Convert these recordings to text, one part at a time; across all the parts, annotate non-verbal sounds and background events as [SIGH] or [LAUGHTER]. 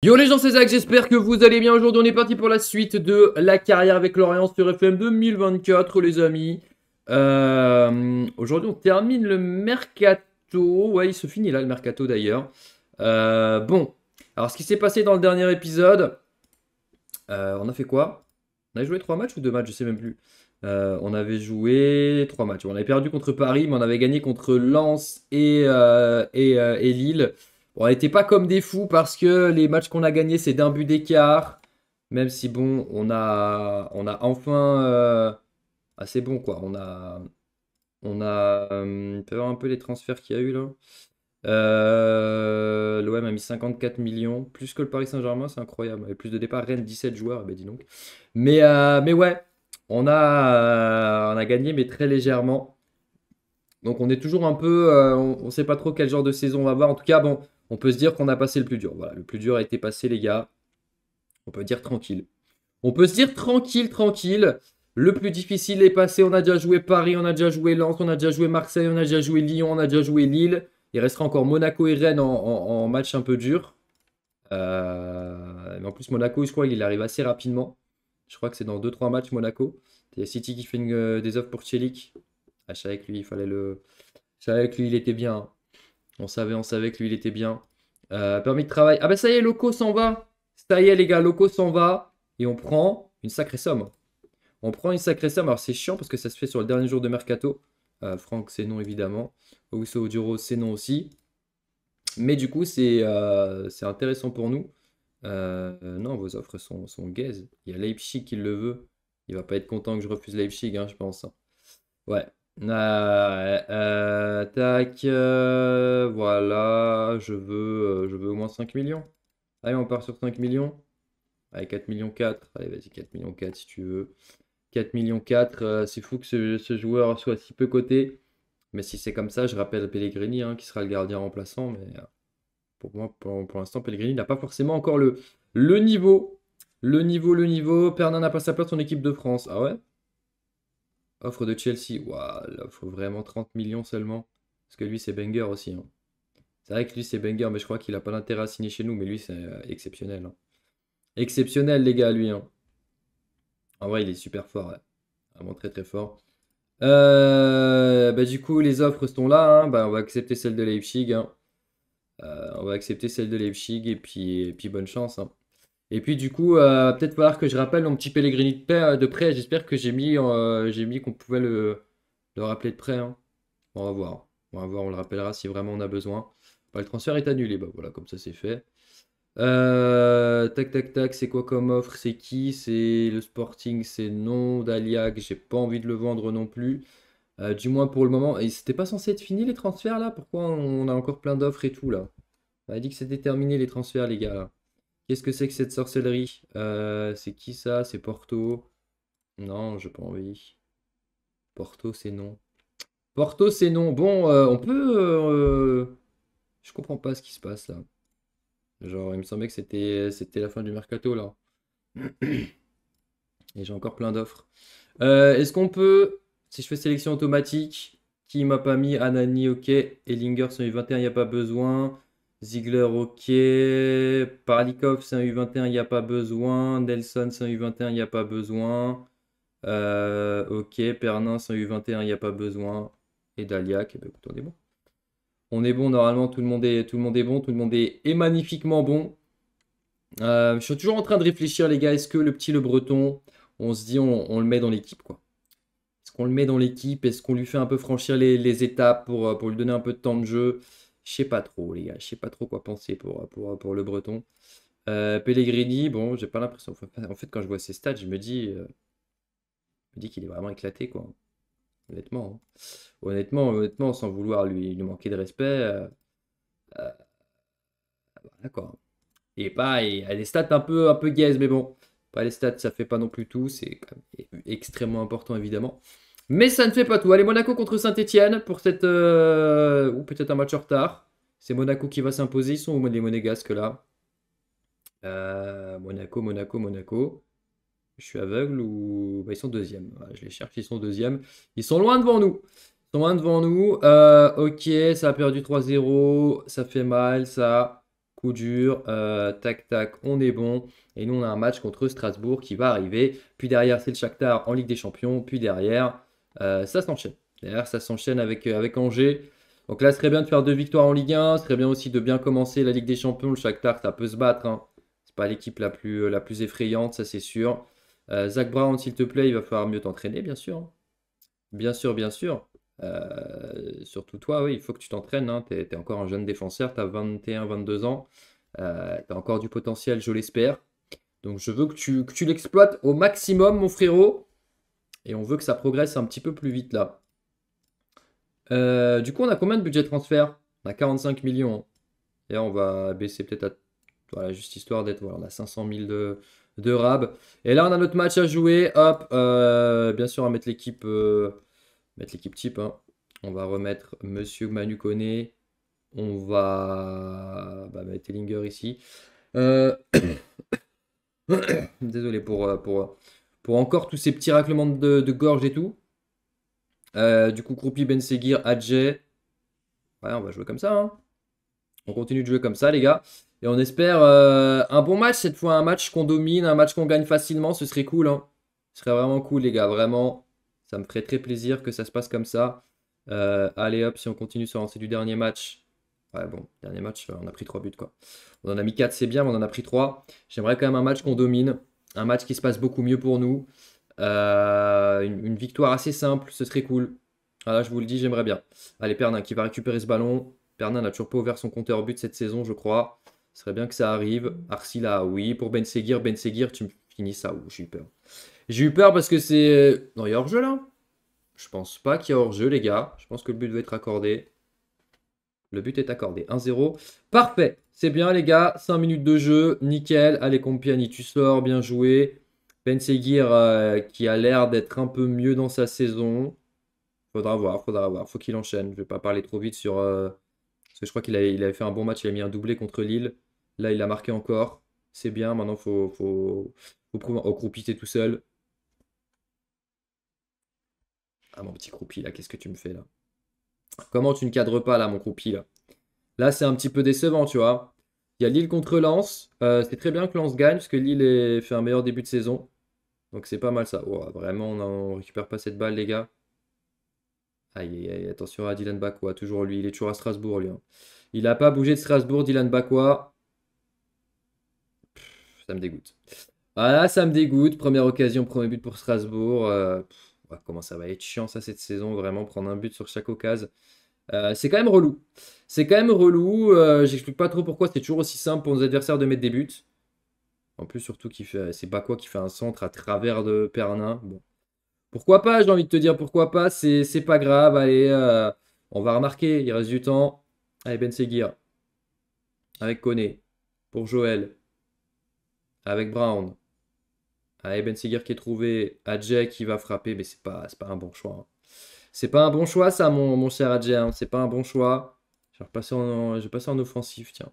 Yo les gens, c'est Zach, j'espère que vous allez bien. Aujourd'hui, on est parti pour la suite de la carrière avec Lorient sur FM 2024, les amis. Euh, aujourd'hui, on termine le mercato. Ouais, il se finit là, le mercato d'ailleurs. Euh, bon, alors ce qui s'est passé dans le dernier épisode, euh, on a fait quoi On a joué 3 matchs ou 2 matchs, je sais même plus. on avait joué 3 matchs. On avait perdu contre Paris, mais on avait gagné contre Lens et Lille. On n'était pas comme des fous parce que les matchs qu'on a gagnés, c'est d'un but d'écart. Même si, bon, on a, on a enfin. Euh, assez bon, quoi. On a. On a. Euh, peut voir un peu les transferts qu'il y a eu, là. Euh, L'OM a mis 54 millions, plus que le Paris Saint-Germain, c'est incroyable. Et plus de départ, Rennes 17 joueurs, ben dis donc. Mais, mais ouais, on a, on a gagné, mais très légèrement. Donc on est toujours un peu, on ne sait pas trop quel genre de saison on va avoir. En tout cas, bon, on peut se dire qu'on a passé le plus dur. Voilà, le plus dur a été passé, les gars. On peut dire tranquille. On peut se dire tranquille, tranquille. Le plus difficile est passé. On a déjà joué Paris, on a déjà joué Lens, on a déjà joué Marseille, on a déjà joué Lyon, on a déjà joué Lille. Il restera encore Monaco et Rennes en, match un peu dur. Euh, mais en plus, Monaco, je crois, il arrive assez rapidement. Je crois que c'est dans 2-3 matchs, Monaco. Il City qui fait euh, des offres pour Chelik. Ah, je savais que lui, il fallait le. Je savais lui, il était bien. On savait, on savait que lui, il était bien. Euh, permis de travail. Ah bah ça y est, Loco s'en va. Ça y est, les gars, Loco s'en va. Et on prend une sacrée somme. On prend une sacrée somme. Alors c'est chiant parce que ça se fait sur le dernier jour de mercato. Euh, Franck, c'est non évidemment. Augusto Oduro, c'est non aussi. Mais du coup, c'est euh, intéressant pour nous. non, vos offres sont, sont gaises. Il y a Leipzig qui le veut. Il va pas être content que je refuse Leipzig, hein, je pense. Hein. Ouais. Euh, tac, euh, voilà, je veux, euh, je veux au moins 5 millions. Allez, on part sur 5 millions. Allez, 4 millions 4. Allez, vas-y, 4 millions 4 si tu veux. 4 millions 4, c'est fou que ce, joueur soit si peu coté. Mais si c'est comme ça, je rappelle Pellegrini, hein, qui sera le gardien remplaçant. Mais pour moi, pour, l'instant, Pellegrini n'a pas forcément encore le, le niveau. Le niveau, le niveau. Pernan n'a pas sa place en équipe de France. Ah ouais Offre de Chelsea. Waouh, il faut vraiment 30 millions seulement. Parce que lui, c'est Banger aussi. Hein. C'est vrai que lui, c'est Banger, mais je crois qu'il n'a pas l'intérêt à signer chez nous. Mais lui, c'est euh, exceptionnel. Hein. Exceptionnel, les gars, lui. Hein. En vrai, il est super fort. Vraiment très, très fort. Euh, bah, du coup, les offres sont là. Bah, on va accepter celle de Leipzig. Euh, on va accepter celle de Leipzig. Et puis, et puis bonne chance. Et puis du coup, euh, peut-être falloir que je rappelle mon petit Pellegrini de, euh, de près. J'espère que j'ai mis, euh, j'ai mis qu'on pouvait le, le, rappeler de près. Hein. On va voir. On va voir, on le rappellera si vraiment on a besoin. Bah, le transfert est annulé. Bah voilà, comme ça c'est fait. tac tac tac, c'est quoi comme offre C'est qui C'est le Sporting, c'est non. d'Aliac, j'ai pas envie de le vendre non plus. du moins pour le moment. Et c'était pas censé être fini les transferts là Pourquoi on a encore plein d'offres et tout là On a dit que c'était terminé les transferts les gars là. Qu'est-ce que c'est que cette sorcellerie euh, C'est qui ça C'est Porto Non, j'ai pas envie. Porto, c'est non. Porto, c'est non. Bon, euh, on peut... Euh, je comprends pas ce qui se passe, là. Genre, il me semblait que c'était, c'était la fin du mercato, là. [CLEARS THROAT] Et j'ai encore plein d'offres. Euh, est-ce qu'on peut... Si je fais sélection automatique, qui m'a pas mis Anani, ok. Ellinger, 21, il n'y a pas besoin. Ziegler, ok. Parlikov, c'est un U21, il n'y a pas besoin. Nelson, c'est un U21, il n'y a pas besoin. Euh, ok. Pernin, c'est un U21, il n'y a pas besoin. Et Daliak, eh ben, on est bon. On est bon, normalement, tout le monde est, tout le monde est bon. Tout le monde est, magnifiquement bon. Euh, je suis toujours en train de réfléchir, les gars. Est-ce que le petit Le Breton, on se dit, on, le met dans l'équipe, quoi Est-ce qu'on le met dans l'équipe Est-ce qu'on lui fait un peu franchir les, étapes pour, euh, pour lui donner un peu de temps de jeu je sais pas trop, les gars. Je sais pas trop quoi penser pour, pour le Breton. Euh, Pellegrini, bon, j'ai pas l'impression. En fait, quand je vois ses stats, je me dis, euh, me dis qu'il est vraiment éclaté, quoi. Honnêtement, hein. honnêtement, honnêtement, sans vouloir lui, manquer de respect, d'accord. Euh, et pas, il a des stats un peu, un peu gaze, mais bon, pas les stats, ça fait pas non plus tout. C'est extrêmement important, évidemment. Mais ça ne fait pas tout. Allez, Monaco contre Saint-Etienne pour cette. Euh, ou peut-être un match en retard. C'est Monaco qui va s'imposer. Ils sont au moins des monégasques là. Euh, Monaco, Monaco, Monaco. Je suis aveugle ou. Bah, ils sont deuxième. je les cherche, ils sont deuxième. Ils sont loin devant nous. Ils sont loin devant nous. Euh, ok, ça a perdu 3-0. Ça fait mal, ça. Coup dur. tac, tac, on est bon. Et nous, on a un match contre Strasbourg qui va arriver. Puis derrière, c'est le Shakhtar en Ligue des Champions. Puis derrière. Euh, ça s'enchaîne. D'ailleurs, ça s'enchaîne avec, euh, avec Angers. Donc là, ce serait bien de faire deux victoires en Ligue 1. Ce serait bien aussi de bien commencer la Ligue des Champions. Le Shakhtar, ça peut se battre. Hein. C'est pas l'équipe la plus, euh, la plus effrayante, ça c'est sûr. Zach Brown, s'il te plaît, il va falloir mieux t'entraîner, bien sûr. Bien sûr, bien sûr. surtout toi, oui, il faut que tu t'entraînes. Hein. Tu es, encore un jeune défenseur, tu as 21, 22 ans. tu as encore du potentiel, je l'espère. Donc je veux que tu, que tu l'exploites au maximum, mon frérot. Et on veut que ça progresse un petit peu plus vite là. Euh, du coup, on a combien de budget de transfert On a 45 millions. Et hein. là, on va baisser peut-être à... Voilà, juste histoire d'être... Voilà, on a 500 000 de, de rab. Et là, on a notre match à jouer. Hop, euh, bien sûr, on va mettre l'équipe euh, mettre l'équipe type. Hein. On va remettre Monsieur Manu On va bah, mettre Tellinger ici. [COUGHS] [COUGHS] Désolé pour, pour, pour encore tous ces petits raclements de, gorge et tout. Euh, du coup, Croupi, Ben Seguir, Adjay. on va jouer comme ça. Hein. On continue de jouer comme ça, les gars. Et on espère euh, un bon match cette fois, un match qu'on domine, un match qu'on gagne facilement. Ce serait cool. Hein. Ce serait vraiment cool, les gars. Vraiment, ça me ferait très plaisir que ça se passe comme ça. Euh, allez, hop, si on continue sur lancer du dernier match. Ouais, bon, dernier match, on a pris trois buts, quoi. On en a mis quatre, c'est bien, mais on en a pris trois J'aimerais quand même un match qu'on domine un match qui se passe beaucoup mieux pour nous. Euh, une, victoire assez simple, ce serait cool. Voilà, ah, je vous le dis, j'aimerais bien. Allez, Pernin qui va récupérer ce ballon. Pernin n'a toujours pas ouvert son compteur but cette saison, je crois. Ce serait bien que ça arrive. Arsila, oui. Pour Ben Seguir, Ben Seguir, tu me finis ça. où J'ai eu peur. J'ai eu peur parce que c'est. Euh, non, il y a hors-jeu là. Je pense pas qu'il y a hors-jeu, les gars. Je pense que le but doit être accordé. Le but est accordé. 1-0. Parfait. C'est bien, les gars. 5 minutes de jeu. Nickel. Allez, Compiani, tu sors. Bien joué. Ben Seguir, euh, qui a l'air d'être un peu mieux dans sa saison. Faudra voir, faudra voir. Faut qu'il enchaîne. Je ne vais pas parler trop vite sur. Euh, parce que je crois qu'il avait, il fait un bon match. Il a mis un doublé contre Lille. Là, il a marqué encore. C'est bien. Maintenant, faut, faut, faut prouver. Oh, tout seul. Ah, mon petit Croupi, là, qu'est-ce que tu me fais, là Comment tu ne cadres pas là, mon croupi là Là, c'est un petit peu décevant, tu vois. Il y a Lille contre Lens. Euh, c'est très bien que Lens gagne, parce que Lille fait un meilleur début de saison. Donc c'est pas mal ça. vraiment, on ne récupère pas cette balle, les gars. Aïe, aïe, aïe, attention à Dylan Bakwa, toujours lui. Il est toujours à Strasbourg, lui. Hein. Il n'a pas bougé de Strasbourg, Dylan Bakwa. ça me dégoûte. Voilà, ah, ça me dégoûte. Première occasion, premier but pour Strasbourg. Euh, comment ça va être chiant ça cette saison, vraiment prendre un but sur chaque occasion. Euh, c'est quand même relou. C'est quand même relou. Euh, j'explique pas trop pourquoi c'est toujours aussi simple pour nos adversaires de mettre des buts. En plus, surtout, c'est quoi qui fait un centre à travers de Pernin. Bon. Pourquoi pas, j'ai envie de te dire, pourquoi pas. C'est pas grave. Allez, euh, on va remarquer. Il reste du temps. Allez, Ben Seguir. Avec Koné. Pour Joël. Avec Brown à Eben qui est trouvé, à qui va frapper, mais c'est pas, pas un bon choix. Hein. C'est pas un bon choix, ça, mon, cher Adjay. Hein. C'est pas un bon choix. Je vais, passer en, je en offensif, tiens.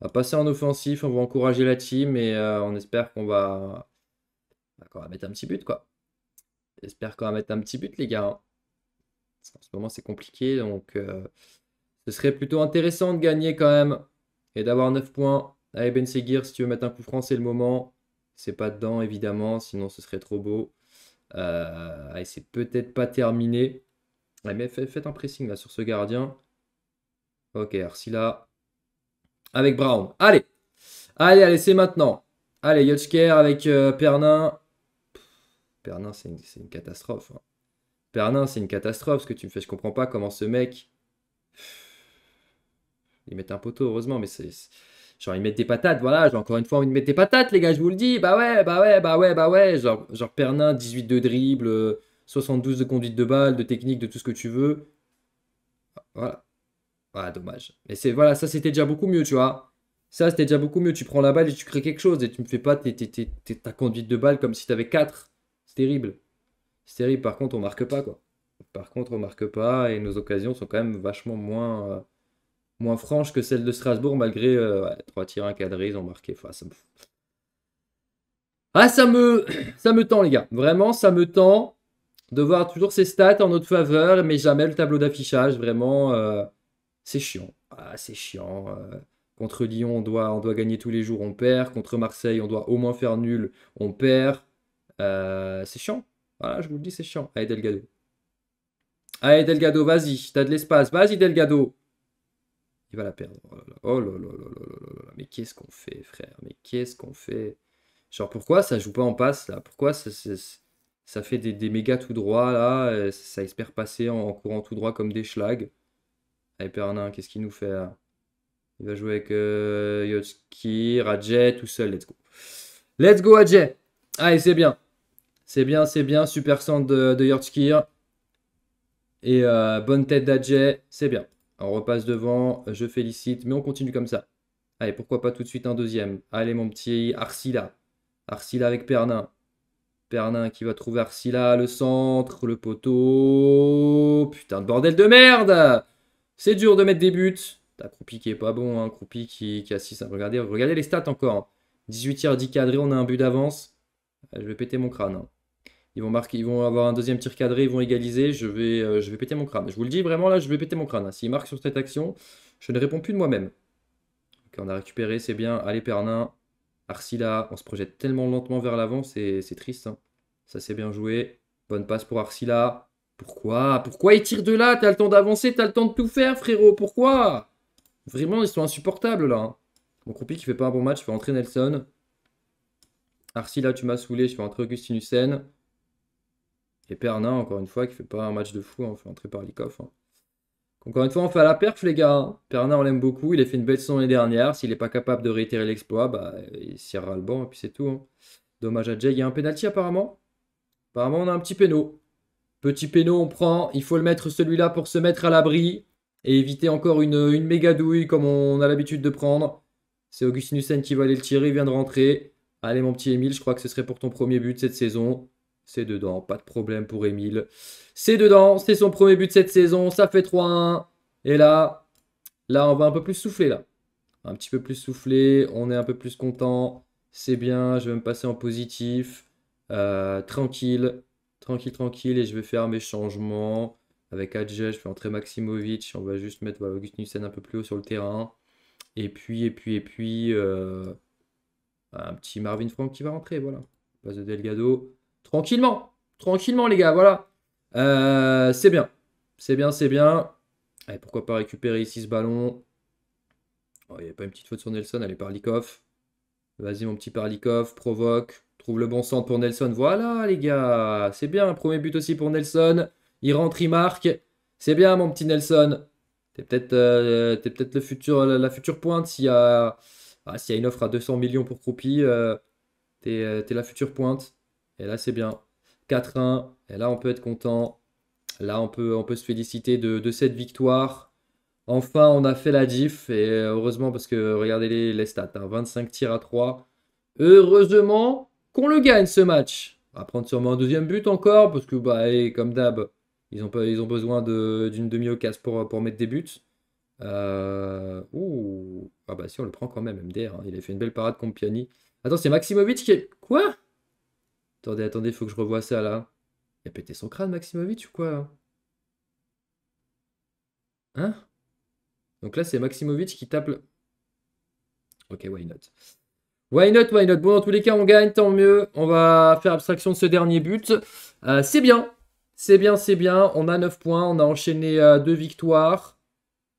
On va passer en offensif, on va encourager la team et euh, bah, on espère qu'on va... mettre un petit but, quoi. J'espère qu'on va mettre un petit but, les gars. Hein. En ce moment, c'est compliqué, donc euh, ce serait plutôt intéressant de gagner quand même et d'avoir 9 points. A Ben Seguir, si tu veux mettre un coup franc, c'est le moment. C'est pas dedans, évidemment, sinon ce serait trop beau. Euh, c'est peut-être pas terminé. Mais faites un pressing là sur ce gardien. Ok, Arsila. Avec Brown. Allez Allez, allez, c'est maintenant. Allez, Yotchker avec euh, Pernin. Pernin, c'est une, catastrophe. Hein. Pernin, c'est une catastrophe. Ce que tu me fais, je comprends pas comment ce mec. il met un poteau, heureusement, mais c'est. Genre, ils mettent des patates, voilà. j'ai encore une fois, de mettre des patates, les gars, je vous le dis. Bah ouais, bah ouais, bah ouais, bah ouais. Genre, genre Pernin, 18 de dribble, 72 euh, de conduite de balle, de technique, de tout ce que tu veux. Voilà. Ah, dommage. Mais c'est voilà, ça c'était déjà beaucoup mieux, tu vois. Ça c'était déjà beaucoup mieux. Tu prends la balle et tu crées quelque chose et tu me fais pas t'es ta conduite de balle comme si t'avais 4. C'est terrible. C'est terrible. Par contre, on marque pas, quoi. Par contre, on marque pas et nos occasions sont quand même vachement moins. Euh, moins franche que celle de Strasbourg, malgré 3 euh, trois tirs encadrés, ils ont marqué. Ah, ça me, [CLEARS THROAT] ça me tend, les gars. Vraiment, ça me tend de voir toujours ces stats en notre faveur, mais jamais le tableau d'affichage. Vraiment, euh, c'est chiant. Ah, c'est chiant. Euh. contre Lyon, on doit, on doit gagner tous les jours, on perd. Contre Marseille, on doit au moins faire nul, on perd. c'est chiant. Voilà, je vous le dis, c'est chiant. Allez, Delgado. Allez, Delgado, vas-y. T'as de l'espace. Vas-y, Delgado. Il va la perdre. Oh, oh là là, là là, là, là mais qu'est-ce qu'on fait, frère Mais qu'est-ce qu'on fait Genre, pourquoi ça joue pas en passe, là Pourquoi ça, fait des, méga tout droit, là Ça espère passer en, courant tout droit comme des schlags. Allez, Pernin, qu'est-ce qu'il nous fait, Il va jouer avec euh, Yotski, tout seul. Let's go. Let's go, Radjet Allez, ah, c'est bien. C'est bien, c'est bien. Super centre de, de Et euh, bonne tête d'Adjet. C'est bien. On repasse devant, je félicite, mais on continue comme ça. Allez, pourquoi pas tout de suite un deuxième. Allez, mon petit Arsila. Arsila avec Pernin. Pernin qui va trouver Arsila, le centre, le poteau. Putain de bordel de merde C'est dur de mettre des buts. T'as Croupi qui est pas bon, hein. Croupi qui, qui a 6. Hein. Regardez, regardez les stats encore. 18 tirs, 10 cadrés, on a un but d'avance. Euh, je vais péter mon crâne. Hein. Ils vont avoir un deuxième tir cadré, ils vont égaliser. Je vais, euh, je vais péter mon crâne. Je vous le dis vraiment là, je vais péter mon crâne. Si hein. S'ils marquent sur cette action, je ne réponds plus de moi-même. Ok, on a récupéré, c'est bien. Allez Pernin, Arsila, on se projette tellement lentement vers l'avant, c'est triste. Hein. Ça c'est bien joué. Bonne passe pour Arsila. Pourquoi Pourquoi il tire de là T'as le temps d'avancer, t'as le temps de tout faire, frérot. Pourquoi Vraiment, ils sont insupportables là. Hein. Mon croupier qui fait pas un bon match, je fais entrer Nelson. Arsila, tu m'as saoulé, je fais entrer Augustin Hussein. Et Pernin, encore une fois, qui fait pas un match de fou, On hein, fait entrer par Likoff. Hein. Encore une fois, on fait à la perf, les gars. Hein. Perna, on l'aime beaucoup. Il a fait une belle saison l'année dernière. S'il n'est pas capable de réitérer l'exploit, bah, il serra le banc et puis c'est tout. Dommage à Jay. Il y a un penalty apparemment. Apparemment, on a un petit péno. Petit péno, on prend. Il faut le mettre celui-là pour se mettre à l'abri et éviter encore une, une méga douille comme on a l'habitude de prendre. C'est Augustin qui va aller le tirer. Il vient de rentrer. Allez, mon petit Emile, je crois que ce serait pour ton premier but cette saison. C'est dedans, pas de problème pour Emile. C'est dedans, c'est son premier but de cette saison, ça fait 3-1. Et là, là, on va un peu plus souffler là. Un petit peu plus souffler, on est un peu plus content. C'est bien, je vais me passer en positif. Euh, tranquille, tranquille, tranquille. Et je vais faire mes changements. Avec Adje, je vais entrer Maximovic. On va juste mettre voilà, August un peu plus haut sur le terrain. Et puis, et puis, et puis, euh, un petit Marvin Franck qui va rentrer. Voilà. Passe de Delgado. Tranquillement. Tranquillement, les gars, voilà. Euh, c'est bien. C'est bien, c'est bien. Allez, pourquoi pas récupérer ici ce ballon oh, Il n'y a pas une petite faute sur Nelson. Allez, Parlikov. Vas-y, mon petit Parlikov. Provoque. Trouve le bon centre pour Nelson. Voilà, les gars. C'est bien. Premier but aussi pour Nelson. Il rentre, il marque. C'est bien, mon petit Nelson. T'es peut-être euh, peut le futur, la, future pointe s'il y, a, ah, a une offre à 200 millions pour Croupy, euh, T'es la future pointe. Et là, c'est bien. 4-1. Et là, on peut être content. Là, on peut, on peut se féliciter de, cette victoire. Enfin, on a fait la diff. Et heureusement, parce que regardez les, stats 25 hein. tirs à 3. Heureusement qu'on le gagne ce match. On va prendre sûrement un deuxième but encore. Parce que, bah, et comme d'hab, ils ont, ils ont besoin d'une demi-occasion pour, pour mettre des buts. Euh, ouh. Ah bah si, on le prend quand même, MDR. Hein. Il a fait une belle parade contre Piani. Attends, c'est Maximovic qui est... Quoi Attendez, attendez, faut que je revoie ça là. Il a pété son crâne, Maximovic ou quoi Hein, hein? Donc là, c'est Maximovic qui tape le... Ok, why not Why not, why not Bon, dans tous les cas, on gagne, tant mieux. On va faire abstraction de ce dernier but. Euh, c'est bien, c'est bien, c'est bien. On a 9 points, on a enchaîné 2 euh, victoires.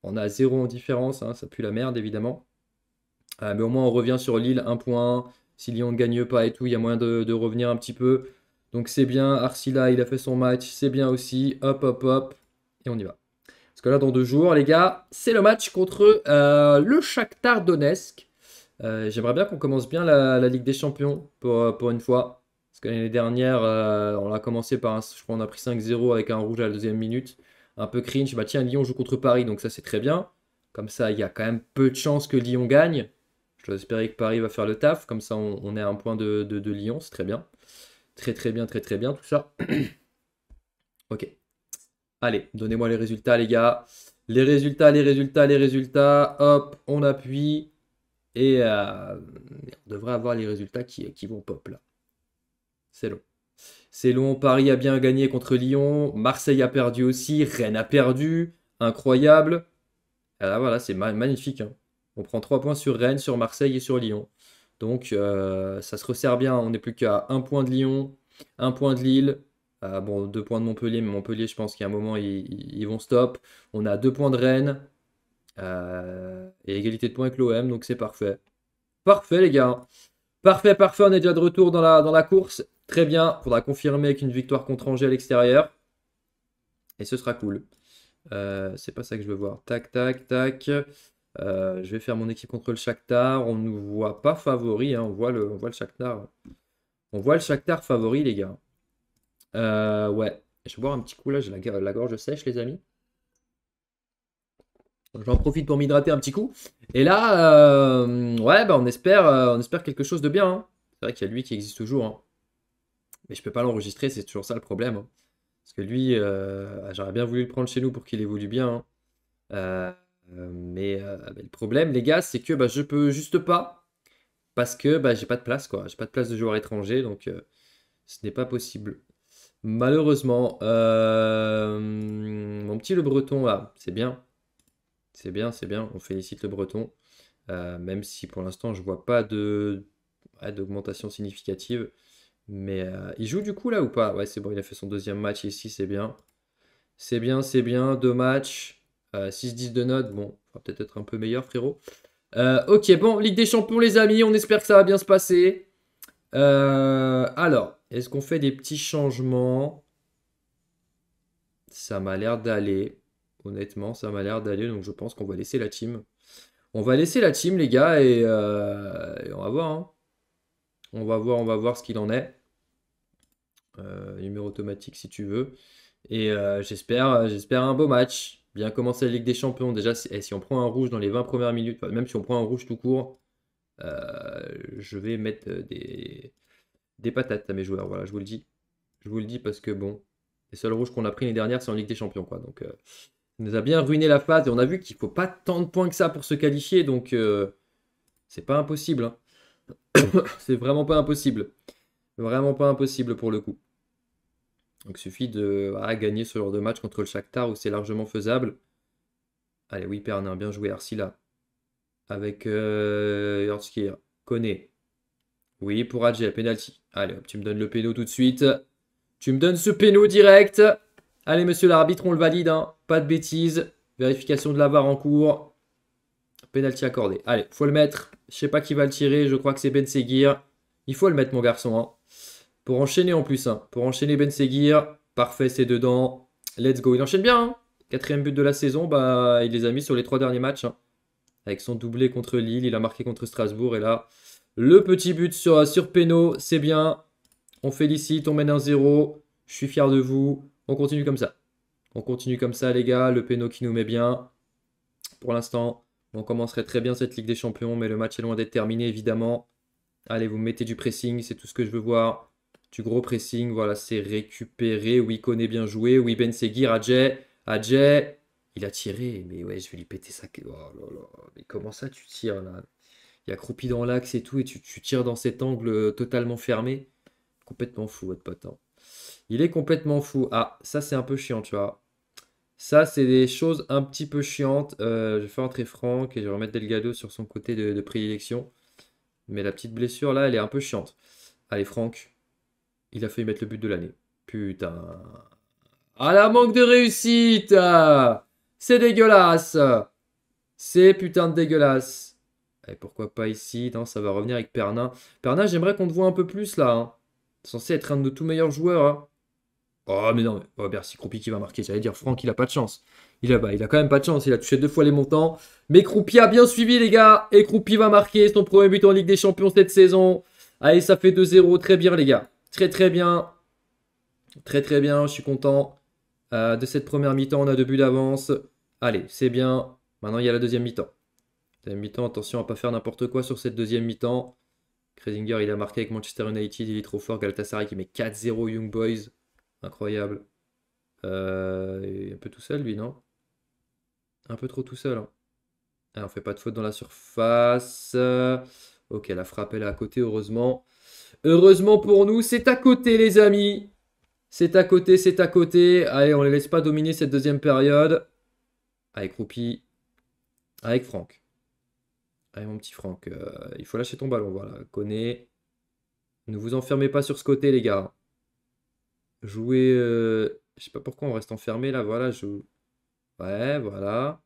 On a 0 en différence, hein. ça pue la merde, évidemment. Euh, mais au moins, on revient sur Lille, 1 point. Si Lyon ne gagne pas et tout, il y a moyen de, revenir un petit peu. Donc c'est bien, Arsila, il a fait son match, c'est bien aussi. Hop, hop, hop, et on y va. Parce que là, dans deux jours, les gars, c'est le match contre euh, le Shakhtar Donetsk. Euh, j'aimerais bien qu'on commence bien la, Ligue des Champions euh, pour, une fois. Parce que l'année dernière, on a commencé par un, je crois, on a pris 5-0 avec un rouge à la deuxième minute. Un peu cringe. Bah tiens, Lyon joue contre Paris, donc ça c'est très bien. Comme ça, il y a quand même peu de chances que Lyon gagne. J'espère que Paris va faire le taf. Comme ça, on, est à un point de, Lyon. C'est très bien. Très, très bien, très, très bien, tout ça. [CLEARS THROAT] ok. Allez, donnez-moi les résultats, les gars. Les résultats, les résultats, les résultats. Hop, on appuie. Et euh, on devrait avoir les résultats qui, qui vont pop là. C'est long. C'est long. Paris a bien gagné contre Lyon. Marseille a perdu aussi. Rennes a perdu. Incroyable. Alors ah, voilà, c'est magnifique. Hein. On prend 3 points sur Rennes, sur Marseille et sur Lyon. Donc euh, ça se resserre bien. On n'est plus qu'à 1 point de Lyon, 1 point de Lille, euh, bon, 2 points de Montpellier, mais Montpellier, je pense qu'à un moment, ils, vont stop. On a 2 points de Rennes euh, et égalité de points avec l'OM, donc c'est parfait. Parfait, les gars. Parfait, parfait. On est déjà de retour dans la, dans la course. Très bien. Faudra confirmer avec une victoire contre Angers à l'extérieur. Et ce sera cool. c'est pas ça que je veux voir. Tac, tac, tac. Euh, je vais faire mon équipe contre le Shakhtar. On ne nous voit pas favori. Hein. On, voit le, on Shakhtar. On voit le Shakhtar favori, les gars. Euh, ouais. Je vais boire un petit coup là. J'ai la, gorge sèche, les amis. J'en profite pour m'hydrater un petit coup. Et là, euh, ouais, bah, on, espère, on espère quelque chose de bien. Hein. C'est vrai qu'il y a lui qui existe toujours. Hein. Mais je ne peux pas l'enregistrer. C'est toujours ça le problème. Parce que lui, j'aurais bien voulu le prendre chez nous pour qu'il évolue bien. Euh, euh, euh, mais, le problème, les gars, c'est que bah, je peux juste pas parce que bah, j'ai pas de place, quoi. J'ai pas de place de joueur étranger, donc euh, ce n'est pas possible. Malheureusement, mon petit le Breton là, c'est bien, c'est bien, c'est bien. On félicite le Breton, même si pour l'instant je vois pas de d'augmentation significative. Mais il joue du coup là ou pas Ouais, c'est bon, il a fait son deuxième match ici, c'est bien, c'est bien, c'est bien. Deux matchs. 6-10 euh, de notes, bon, va peut-être être un peu meilleur, frérot. Euh, ok, bon, Ligue des Champions, les amis, on espère que ça va bien se passer. Euh, alors, est-ce qu'on fait des petits changements Ça m'a l'air d'aller. Honnêtement, ça m'a l'air d'aller, donc je pense qu'on va laisser la team. On va laisser la team, les gars, et, on va voir. Hein. On va voir, on va voir ce qu'il en est. numéro automatique si tu veux. Et j'espère, j'espère un beau match bien commencer la Ligue des Champions. Déjà, si, et eh, si on prend un rouge dans les 20 premières minutes, même si on prend un rouge tout court, euh, je vais mettre euh, des, des patates à mes joueurs. Voilà, je vous le dis. Je vous le dis parce que bon, les seuls rouges qu'on a pris les dernières, c'est en Ligue des Champions. Quoi. Donc, euh, nous a bien ruiné la phase et on a vu qu'il faut pas tant de points que ça pour se qualifier. Donc, c'est pas impossible. Hein. [COUGHS] c'est vraiment pas impossible. Vraiment pas impossible pour le coup. Donc il suffit de gagner ce genre de match contre le Shakhtar où c'est largement faisable. Allez, oui, Pernin, bien joué, Arsila. Avec euh, connaît Oui, pour Adjel, penalty. Allez, tu me donnes le péno tout de suite. Tu me donnes ce péno direct. Allez, monsieur l'arbitre, on le valide. Hein. Pas de bêtises. Vérification de la barre en cours. Penalty accordé. Allez, faut le mettre. Je sais pas qui va le tirer. Je crois que c'est Ben Seguir. Il faut le mettre, mon garçon. Hein. Pour enchaîner en plus, hein. pour enchaîner Ben Seguir, parfait, c'est dedans. Let's go. Il enchaîne bien. Hein. Quatrième but de la saison, bah, il les a mis sur les trois derniers matchs. Hein. Avec son doublé contre Lille, il a marqué contre Strasbourg. Et là, le petit but sur, sur Péno, c'est bien. On félicite, on mène 1-0. Je suis fier de vous. On continue comme ça. On continue comme ça, les gars. Le Péno qui nous met bien. Pour l'instant, on commencerait très bien cette Ligue des Champions, mais le match est loin d'être terminé, évidemment. Allez, vous mettez du pressing, c'est tout ce que je veux voir du gros pressing. Voilà, c'est récupéré. Oui, connaît bien joué. Oui, Ben Seguir, Adjay. Adjay, il a tiré. Mais ouais, je vais lui péter ça. Oh là mais comment ça tu tires là Il a accroupi dans l'axe et tout, et tu, tires dans cet angle euh, totalement fermé. Complètement fou, votre pote. Hein. Il est complètement fou. Ah, ça c'est un peu chiant, tu vois. Ça, c'est des choses un petit peu chiantes. Euh, je vais faire entrer Franck et je vais remettre Delgado sur son côté de, de prédilection. Mais la petite blessure là, elle est un peu chiante. Allez, Franck, il a failli mettre le but de l'année. Putain. Ah la manque de réussite C'est dégueulasse C'est putain de dégueulasse. Et pourquoi pas ici Non, ça va revenir avec Pernin. Pernin, j'aimerais qu'on te voit un peu plus là. Hein. Censé être un de nos tout meilleurs joueurs. Hein. Oh mais non, oh, merci Croupi qui va marquer. J'allais dire Franck, il a pas de chance. Il a, bah, il a quand même pas de chance. Il a touché deux fois les montants. Mais Croupi a bien suivi les gars. Et Croupi va marquer son premier but en Ligue des Champions cette saison. Allez, ça fait 2-0. Très bien les gars. Très très bien. Très très bien, je suis content euh, de cette première mi-temps. On a deux buts d'avance. Allez, c'est bien. Maintenant, il y a la deuxième mi-temps. Deuxième mi-temps, attention à pas faire n'importe quoi sur cette deuxième mi-temps. Kresinger, il a marqué avec Manchester United, il est trop fort. Galatasaray qui met 4-0 Young Boys. Incroyable. Euh, un peu tout seul, lui, non Un peu trop tout seul. Hein. Ah, on ne fait pas de faute dans la surface. Euh, ok, la frappe, elle est à côté, heureusement. Heureusement pour nous, c'est à côté, les amis. C'est à côté, c'est à côté. Allez, on ne les laisse pas dominer cette deuxième période. Avec Roupi. Avec Franck. Allez, mon petit Franck. Euh, il faut lâcher ton ballon. Voilà, connais. Ne vous enfermez pas sur ce côté, les gars. Jouez. Euh, je sais pas pourquoi on reste enfermé là. Voilà, je. Ouais, voilà.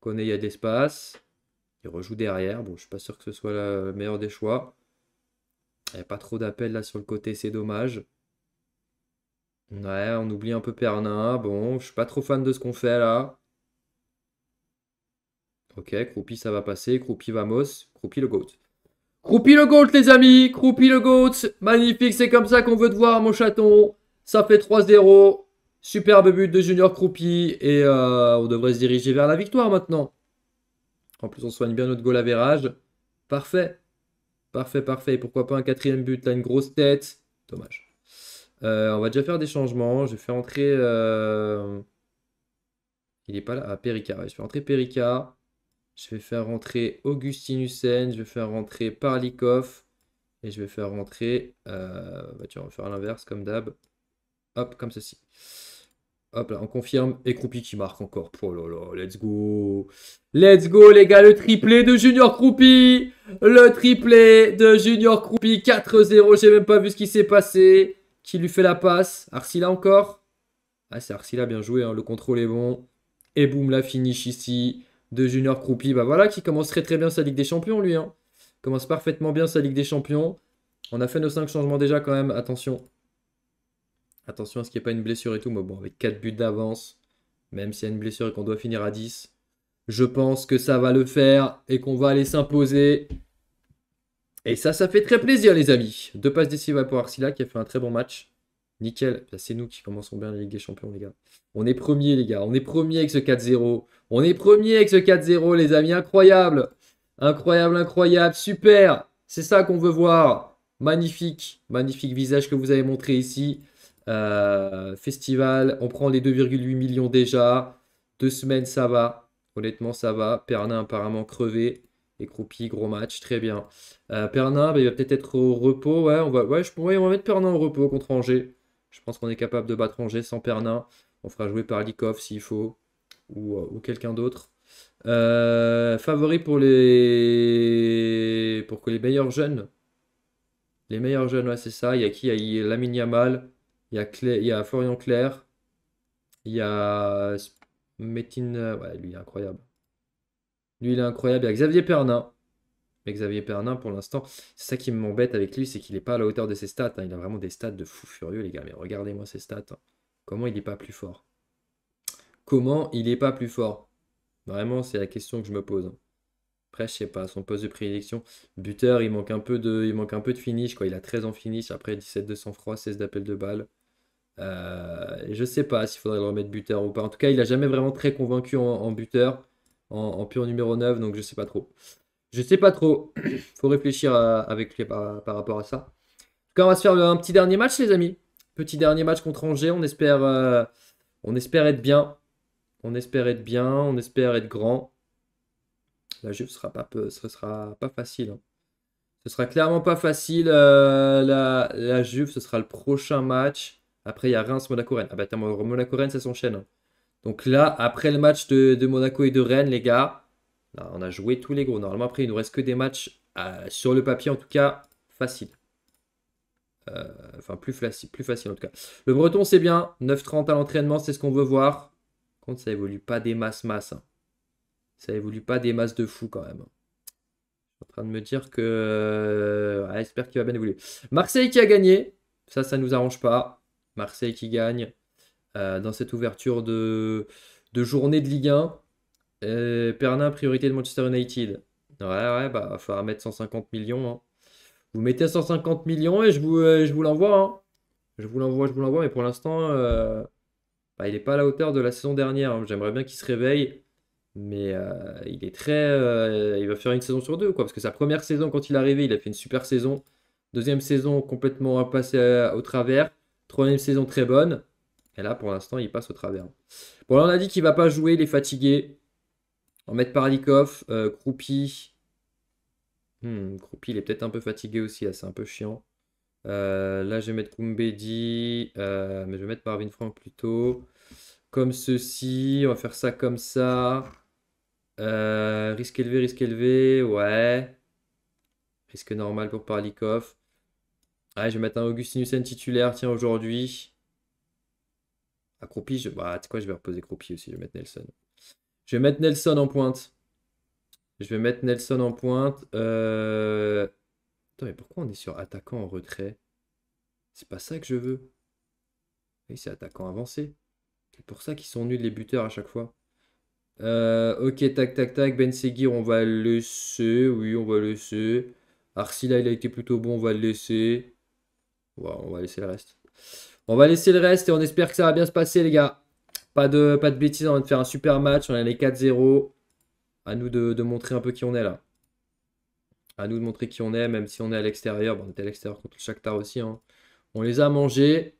Connais, il y a de l'espace. Il rejoue derrière. Bon, je suis pas sûr que ce soit le meilleur des choix pas trop d'appels là sur le côté, c'est dommage. Ouais, on oublie un peu Pernin. Bon, je suis pas trop fan de ce qu'on fait là. Ok, Croupi, ça va passer. Croupi, vamos. Croupi, le GOAT. Croupi, le GOAT, les amis. Croupi, le GOAT. Magnifique, c'est comme ça qu'on veut te voir, mon chaton. Ça fait 3-0. Superbe but de Junior Croupi. Et euh, on devrait se diriger vers la victoire maintenant. En plus, on soigne bien notre goal à Parfait. Parfait, parfait. Pourquoi pas un quatrième but Là, une grosse tête. Dommage. Euh, on va déjà faire des changements. Je vais faire entrer. Euh, il n'est pas là. Ah, Perica. je vais entrer Perica. Je vais faire rentrer Augustin Hussein. Je vais faire rentrer Parlikov. Et je vais faire rentrer. Euh, bah, tiens, on va faire l'inverse comme d'hab. Hop, comme ceci. Hop là, on confirme. Et Croupi qui marque encore. Oh là là, let's go. Let's go, les gars. Le triplé de Junior Croupi. Le triplé de Junior Croupi. 4-0. J'ai même pas vu ce qui s'est passé. Qui lui fait la passe Arsila encore Ah, c'est Arsila. Bien joué. Hein, le contrôle est bon. Et boum, la finish ici de Junior Croupi. Bah voilà, qui commence très très bien sa Ligue des Champions, lui. Hein. Commence parfaitement bien sa Ligue des Champions. On a fait nos 5 changements déjà quand même. Attention. Attention à ce qu'il n'y ait pas une blessure et tout, mais bon, avec 4 buts d'avance, même s'il y a une blessure et qu'on doit finir à 10, je pense que ça va le faire et qu'on va aller s'imposer. Et ça, ça fait très plaisir, les amis. Deux passes décisives pour Arcila qui a fait un très bon match. Nickel. C'est nous qui commençons bien la Ligue des Champions, les gars. On est premier, les gars. On est premier avec ce 4-0. On est premier avec ce 4-0, les amis. Incroyable. Incroyable, incroyable. Super. C'est ça qu'on veut voir. Magnifique. Magnifique visage que vous avez montré ici. Euh, festival, on prend les 2,8 millions déjà. Deux semaines, ça va. Honnêtement, ça va. Pernin, apparemment, crevé. Et Croupi, gros match, très bien. Euh, Pernin, bah, il va peut-être être au repos. Ouais, on va, ouais, je, mettre Pernin au repos contre Angers. Je pense qu'on est capable de battre Angers sans Pernin. On fera jouer par Likov s'il faut. Ou, euh, quelqu'un d'autre. favori pour les. Pour que les meilleurs jeunes. Les meilleurs jeunes, ouais, c'est ça. Il y a qui Il y a Lamine il y a, il y a Florian Claire. Il y a euh, Ouais, lui, il est incroyable. Lui, il est incroyable. Il y a Xavier Pernin. Mais Xavier Pernin, pour l'instant, c'est ça qui m'embête avec lui, c'est qu'il n'est pas à la hauteur de ses stats. Hein. Il a vraiment des stats de fou furieux, les gars. Mais regardez-moi ses stats. Hein. Comment il n'est pas plus fort Comment il n'est pas plus fort Vraiment, c'est la question que je me pose. Hein. Après, je sais pas, son poste de prédilection, buteur, il manque un peu de, il manque un peu de finish. Quoi. Il a 13 en finish, après 17 de sang-froid, 16 d'appel de balle. Je euh, je sais pas s'il faudrait le remettre buteur ou pas. En tout cas, il a jamais vraiment très convaincu en, buteur, en, pur numéro 9, donc je sais pas trop. Je sais pas trop. [CLEARS THROAT] Faut réfléchir avec par, rapport à ça. En tout cas, on va se faire un petit dernier match, les amis. Petit dernier match contre Angers. On espère, euh, on espère être bien. On espère être bien. On espère être grand la Juve sera pas ce sera pas facile. Hein. Ce sera clairement pas facile euh, la, Juve, ce sera le prochain match. Après il y a Reims Monaco Rennes. Ah bah Monaco Rennes c'est son chaîne. Hein. Donc là après le match de, Monaco et de Rennes les gars, on a joué tous les gros. Normalement après il nous reste que des matchs euh, sur le papier en tout cas faciles. Euh, enfin plus, facile, plus facile en tout cas. Le breton c'est bien, 9.30 à l'entraînement, c'est ce qu'on veut voir. Contre ça évolue pas des masses masses. Hein ça évolue pas des masses de fous, quand même. Je suis en train de me dire que. Euh, j'espère qu'il va bien évoluer. Marseille qui a gagné. Ça, ça ne nous arrange pas. Marseille qui gagne euh, dans cette ouverture de, journée de Ligue 1. Euh, Pernin, priorité de Manchester United. Ouais, ouais, bah, il faudra mettre 150 millions. Hein. Vous mettez 150 millions et je vous, je vous l'envoie. Hein. Je vous l'envoie, je vous l'envoie, mais pour l'instant, bah, il n'est pas à la hauteur de la saison dernière. Hein. J'aimerais bien qu'il se réveille mais euh, il est très. Euh, il va faire une saison sur deux, quoi. Parce que sa première saison, quand il est arrivé, il a fait une super saison. Deuxième saison, complètement passé euh, au travers. Troisième saison, très bonne. Et là, pour l'instant, il passe au travers. Bon, là, on a dit qu'il va pas jouer, il est fatigué. On va mettre Parlikov, Kroupi. Hmm, Kroupi, il est peut-être un peu fatigué aussi, c'est un peu chiant. là, je vais mettre Kumbedi mais je vais mettre Marvin Frank plutôt. Comme ceci, on va faire ça comme ça. Euh, risque élevé, risque élevé, ouais. Risque normal pour Parlikov. Ouais, je vais mettre un Augustinusen titulaire, tiens, aujourd'hui. Accroupi, je... Bah, quoi, je vais reposer Croupi aussi, je vais mettre Nelson. Je vais mettre Nelson en pointe. Je vais mettre Nelson en pointe. Euh... Attends, mais pourquoi on est sur attaquant en retrait C'est pas ça que je veux. et c'est attaquant avancé. C'est pour ça qu'ils sont nuls les buteurs à chaque fois. Euh, ok, tac, tac, tac. Ben Seguir, on va le laisser. Oui, on va le laisser. Arsila, il a été plutôt bon, on va le laisser. on va laisser le reste. On va laisser le reste et on espère que ça va bien se passer, les gars. Pas de, pas de bêtises, on va faire un super match. On a les 4-0. À nous de, montrer un peu qui on est là. À nous de montrer qui on est, même si on est à l'extérieur. on était à l'extérieur contre le Shakhtar aussi. Hein. On les a mangés.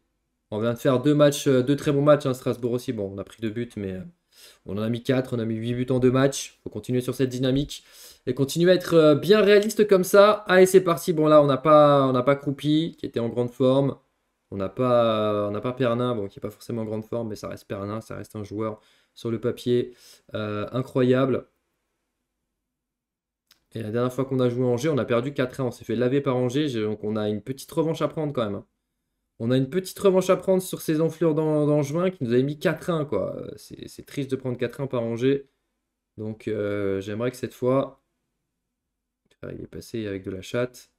On vient de faire deux matchs, euh, deux très bons matchs. Hein, Strasbourg aussi. Bon, on a pris deux buts, mais euh, on en a mis 4, on a mis 8 buts en 2 matchs. faut continuer sur cette dynamique et continuer à être euh, bien réaliste comme ça. Allez, ah, c'est parti. Bon, là, on n'a pas, on n'a pas Croupi qui était en grande forme. On n'a pas, euh, on pas Pernin, bon, qui n'est pas forcément en grande forme, mais ça reste Pernin, ça reste un joueur sur le papier euh, incroyable. Et la dernière fois qu'on a joué Angers, on a perdu 4-1. On s'est fait laver par Angers, donc on a une petite revanche à prendre quand même. Hein. On a une petite revanche à prendre sur ces enflures dans, qui nous avait mis 4-1. quoi. C'est triste de prendre 4-1 par Angers. Donc euh, j'aimerais que cette fois. il est passé avec de la chatte.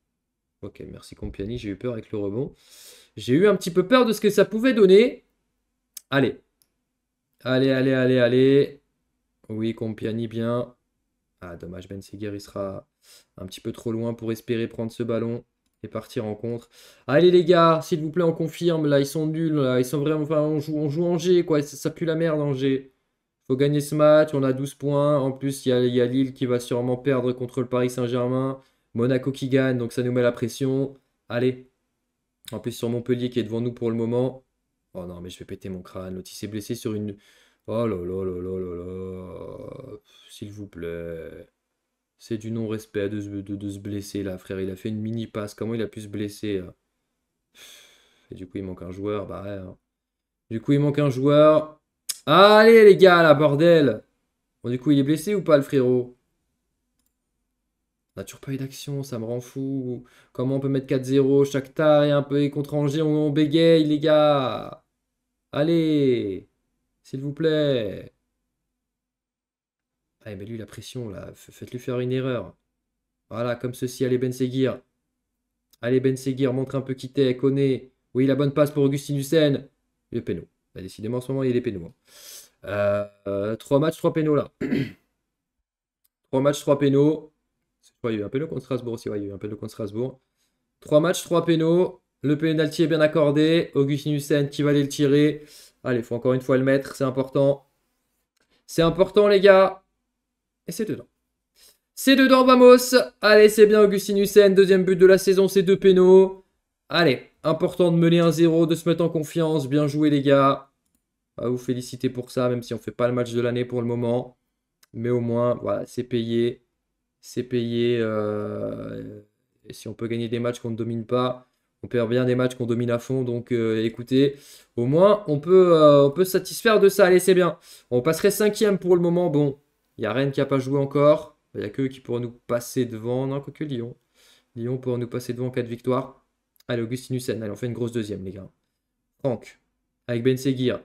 Ok, merci Compiani, j'ai eu peur avec le rebond. J'ai eu un petit peu peur de ce que ça pouvait donner. Allez. Allez, allez, allez, allez. Oui, Compiani, bien. Ah, dommage, Ben Seguir, il sera un petit peu trop loin pour espérer prendre ce ballon. Et partir en contre. Allez les gars, s'il vous plaît, on confirme. Là, ils sont nuls. Là. Ils sont vraiment. Enfin, on joue, on joue Angers, quoi. Ça, pue la merde, Angers. Faut gagner ce match. On a 12 points. En plus, il y a, y Lille qui va sûrement perdre contre le Paris Saint-Germain. Monaco qui gagne, donc ça nous met la pression. Allez. En plus, sur Montpellier qui est devant nous pour le moment. Oh non, mais je vais péter mon crâne. L'autre, il s'est blessé sur une. Oh là là là là là là. S'il vous plaît. C'est du non-respect de, se blesser là, frère. Il a fait une mini passe. Comment il a pu se blesser euh Et du coup, il manque un joueur. Bah ouais. Hein. Du coup, il manque un joueur. Ah, allez, les gars, la bordel Bon, du coup, il est blessé ou pas, le frérot On n'a toujours pas eu d'action, ça me rend fou. Comment on peut mettre 4-0 chaque est un peu et contre on bégaye, les gars Allez S'il vous plaît ah, mais lui, la pression, là, faites-lui faire une erreur. Voilà, comme ceci, allez Ben Seguir. Allez Ben Seguir, montre un peu qui t'es, connaît. Oui, la bonne passe pour Augustin Hussein. Le péno. Bah, décidément, en ce moment, il y a des pénaux. Hein. Euh, matchs, euh, trois pénaux, là. Trois matchs, trois pénaux. [CLEARS THROAT] il y a eu un péno contre Strasbourg aussi. Ouais, il y a eu un péno contre Strasbourg. Trois matchs, trois pénaux. Le pénalty est bien accordé. Augustin Hussein qui va aller le tirer. Allez, il faut encore une fois le mettre. C'est important. C'est important, les gars. Et c'est dedans. C'est dedans, vamos Allez, c'est bien, Augustin Hussein. Deuxième but de la saison, c'est deux pénaux. Allez, important de mener un 0 de se mettre en confiance. Bien joué, les gars. À vous féliciter pour ça, même si on ne fait pas le match de l'année pour le moment. Mais au moins, voilà, c'est payé. C'est payé. Euh, et si on peut gagner des matchs qu'on ne domine pas, on perd bien des matchs qu'on domine à fond. Donc euh, écoutez, au moins, on peut, euh, on peut satisfaire de ça. Allez, c'est bien. On passerait cinquième pour le moment. Bon, il y a Rennes qui n'a pas joué encore. Il n'y a que qui pourront nous passer devant. Non, que Lyon. Lyon pourra nous passer devant en cas de victoire. Allez, Hussein. Allez, on fait une grosse deuxième, les gars. Franck, avec Ben Seguir.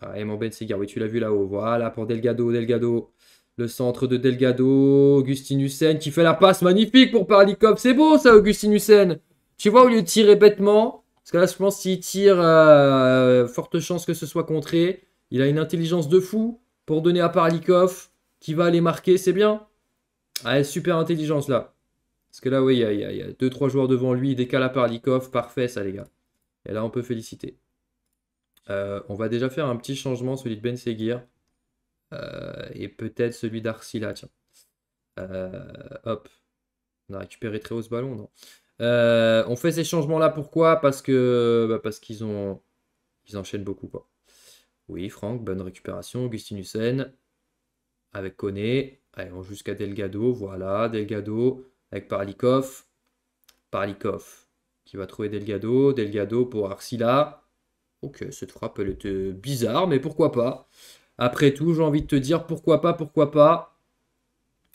Ah, mon Ben Seguir, oui, tu l'as vu là-haut. Voilà, pour Delgado, Delgado. Le centre de Delgado, Augustin Hussein qui fait la passe magnifique pour Parlicop. C'est beau ça, Augustin Hussein. Tu vois, où lieu de tirer bêtement, parce que là, je pense s'il tire, euh, forte chance que ce soit contré. Il a une intelligence de fou pour donner à Parlikov, qui va aller marquer, c'est bien. Ah, super intelligence là. Parce que là, oui, il y a 2-3 joueurs devant lui, il décale à Parlikov, parfait ça les gars. Et là, on peut féliciter. Euh, on va déjà faire un petit changement, celui de Ben Seguir. Euh, et peut-être celui d'Arsila, tiens. Euh, hop. On a récupéré très haut ce ballon, non On fait ces changements-là, pourquoi Parce que bah, parce qu'ils ont ils enchaînent beaucoup, quoi. Oui, Franck, bonne récupération. Augustin Hussein avec Koné. Allons jusqu'à Delgado. Voilà, Delgado avec Parlikov. Parlikov qui va trouver Delgado. Delgado pour Arsila. Ok, cette frappe, elle était bizarre, mais pourquoi pas Après tout, j'ai envie de te dire pourquoi pas, pourquoi pas.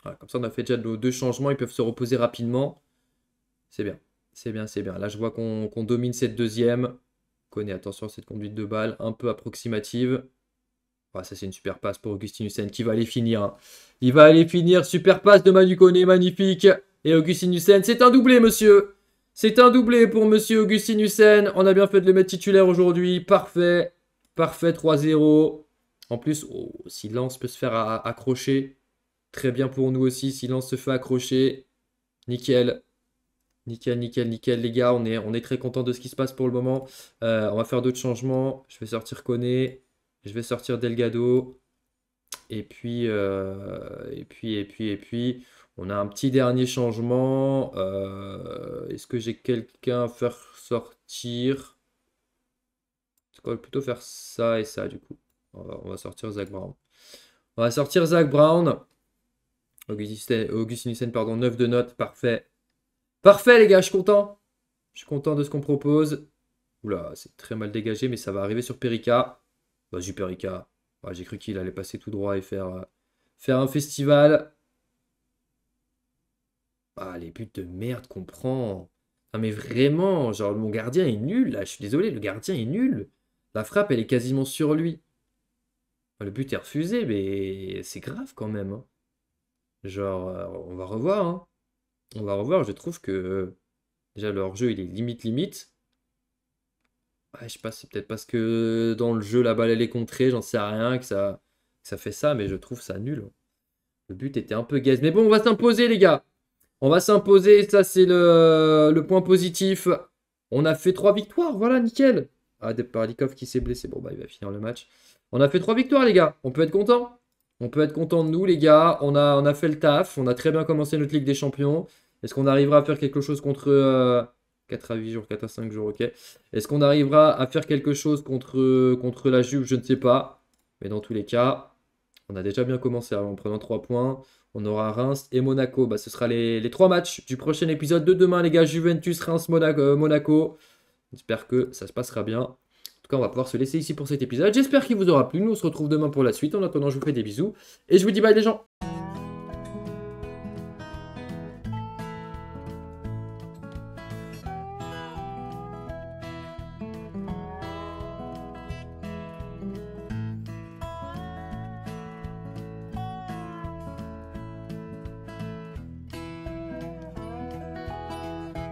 comme ça, on a fait déjà deux changements. Ils peuvent se reposer rapidement. C'est bien, c'est bien, c'est bien. Là, je vois qu'on domine cette deuxième. Koné, attention à cette conduite de balle un peu approximative. ça, c'est une super passe pour Augustin Hussein qui va aller finir. Hein. Il va aller finir. Super passe de Manu Koné, magnifique. Et Augustin Hussein, c'est un doublé, monsieur. C'est un doublé pour monsieur Augustin Hussein. On a bien fait de le mettre titulaire aujourd'hui. Parfait. Parfait, 3-0. En plus, oh, silence peut se faire accrocher, très bien pour nous aussi. silence se fait accrocher, nickel. Nickel, nickel, nickel, les gars. On est, on est très content de ce qui se passe pour le moment. Euh, on va faire d'autres changements. Je vais sortir Kone, Je vais sortir Delgado. Et puis, euh, et puis, et puis, et puis, on a un petit dernier changement. Euh, est-ce que j'ai quelqu'un à faire sortir Je va plutôt faire ça et ça, du coup. On va, sortir Zach Brown. On va sortir Zach Brown. Augustin, Hussein, pardon, 9 de notes. parfait. Parfait, les gars, je suis content. Je suis content de ce qu'on propose. Oula, c'est très mal dégagé, mais ça va arriver sur Perica. Vas-y, bah, Perica. J'ai cru qu'il allait passer tout droit et faire, euh, faire un festival. Ah, les buts de merde qu'on prend. Non, ah, mais vraiment, genre, mon gardien est nul, là. Je suis désolé, le gardien est nul. La frappe, elle est quasiment sur lui. Ah, le but est refusé, mais c'est grave quand même. Hein. Genre, euh, on va revoir. Hein on va revoir, je trouve que euh, déjà leur jeu il est limite limite. je sais pas, c'est peut-être parce que dans le jeu la balle elle est contrée, j'en sais rien, que ça, ça fait ça, mais je trouve ça nul. Le but était un peu gaze. Mais bon, on va s'imposer les gars. On va s'imposer, ça c'est le, point positif. On a fait trois victoires, voilà, nickel. Ah, Parlikov qui s'est blessé, bon bah il va finir le match. On a fait trois victoires les gars, on peut être content. On peut être content de nous, les gars. On a, on a fait le taf. On a très bien commencé notre Ligue des Champions. Est-ce qu'on arrivera à faire quelque chose contre. 4 euh, à 8 jours, 4 à 5 jours, ok. Est-ce qu'on arrivera à faire quelque chose contre, euh, contre la Juve Je ne sais pas. Mais dans tous les cas, on a déjà bien commencé hein. en prenant 3 points. On aura Reims et Monaco. Bah, ce sera les, les 3 matchs du prochain épisode de demain, les gars. Juventus, Reims, Monaco. Euh, J'espère que ça se passera bien. Quand on va pouvoir se laisser ici pour cet épisode. J'espère qu'il vous aura plu. Nous, on se retrouve demain pour la suite. En attendant, je vous fais des bisous. Et je vous dis bye les gens.